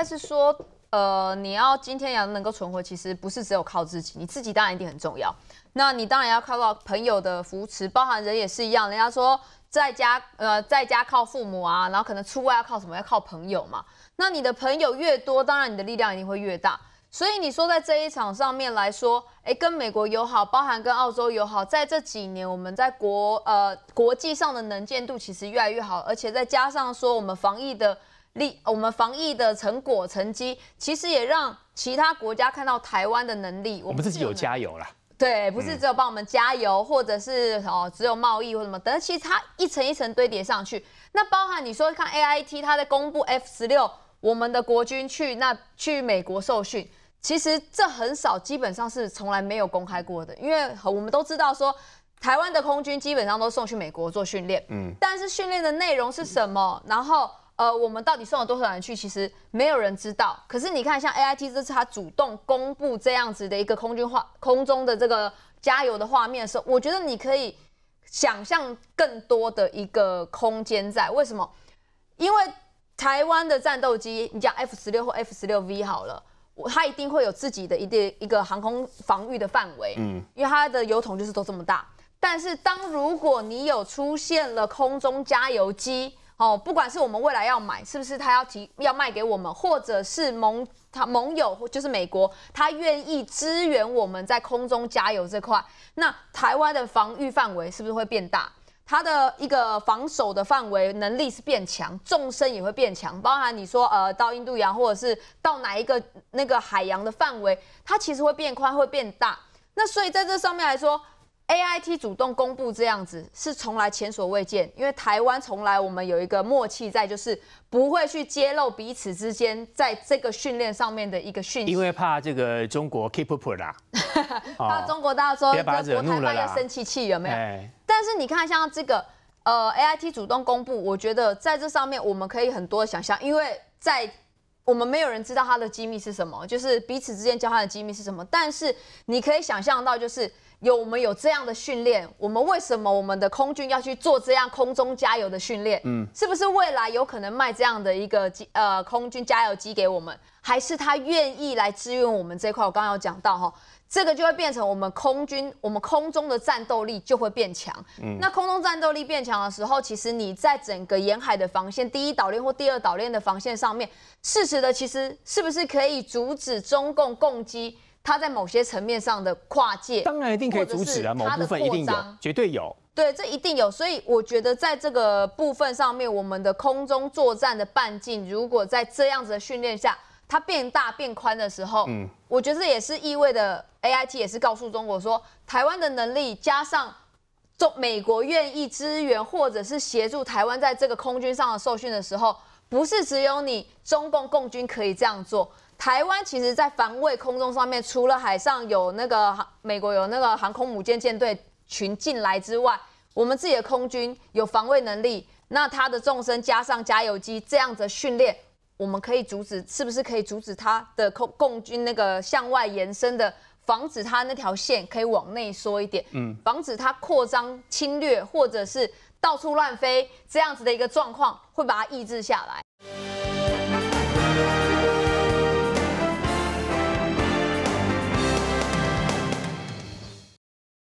但是说，呃，你要今天要能够存活，其实不是只有靠自己，你自己当然一定很重要。那你当然要靠到朋友的扶持，包含人也是一样。人家说在家，呃，在家靠父母啊，然后可能出外要靠什么？要靠朋友嘛。那你的朋友越多，当然你的力量一定会越大。所以你说在这一场上面来说，哎，跟美国友好，包含跟澳洲友好，在这几年我们在国呃国际上的能见度其实越来越好，而且再加上说我们防疫的。力我们防疫的成果成绩，其实也让其他国家看到台湾的能力。我们自己有加油了，对，不是只有帮我们加油，或者是哦只有贸易或什么，等其实它一层一层堆叠上去。那包含你说看 A I T，它在公布 F 十六，我们的国军去那去美国受训，其实这很少，基本上是从来没有公开过的，因为我们都知道说台湾的空军基本上都送去美国做训练，嗯，但是训练的内容是什么，然后。呃，我们到底送了多少人去？其实没有人知道。可是你看，像 A I T 这次他主动公布这样子的一个空军画空中的这个加油的画面的时候，我觉得你可以想象更多的一个空间在。为什么？因为台湾的战斗机，你讲 F 十六或 F 十六 V 好了，它一定会有自己的一定一个航空防御的范围。嗯，因为它的油桶就是都这么大。但是当如果你有出现了空中加油机，哦，不管是我们未来要买，是不是他要提要卖给我们，或者是盟他盟友，就是美国，他愿意支援我们在空中加油这块，那台湾的防御范围是不是会变大？他的一个防守的范围能力是变强，纵深也会变强，包含你说呃到印度洋或者是到哪一个那个海洋的范围，它其实会变宽，会变大。那所以在这上面来说。A I T 主动公布这样子是从来前所未见，因为台湾从来我们有一个默契在，就是不会去揭露彼此之间在这个训练上面的一个息，因为怕这个中国 keep up 啦，怕中国大家说，怕国台湾要生气气有没有？但是你看像这个呃 A I T 主动公布，我觉得在这上面我们可以很多想象，因为在。我们没有人知道他的机密是什么，就是彼此之间交换的机密是什么。但是你可以想象到，就是有我们有这样的训练，我们为什么我们的空军要去做这样空中加油的训练？嗯，是不是未来有可能卖这样的一个机呃空军加油机给我们，还是他愿意来支援我们这块？我刚刚有讲到哈。这个就会变成我们空军，我们空中的战斗力就会变强。那空中战斗力变强的时候，其实你在整个沿海的防线、第一岛链或第二岛链的防线上面，适时的其实是不是可以阻止中共攻击？它在某些层面上的跨界，当然一定可以阻止啊，某部分一定有，绝对有。对，这一定有。所以我觉得在这个部分上面，我们的空中作战的半径，如果在这样子的训练下。它变大变宽的时候，我觉得这也是意味着 A I T 也是告诉中国说，台湾的能力加上中美国愿意支援或者是协助台湾在这个空军上的受训的时候，不是只有你中共共军可以这样做。台湾其实在防卫空中上面，除了海上有那个航美国有那个航空母舰舰队群进来之外，我们自己的空军有防卫能力，那它的纵深加上加油机这样子训练。我们可以阻止，是不是可以阻止他的共共军那个向外延伸的，防止他那条线可以往内缩一点，嗯，防止他扩张侵略或者是到处乱飞这样子的一个状况，会把它抑制下来。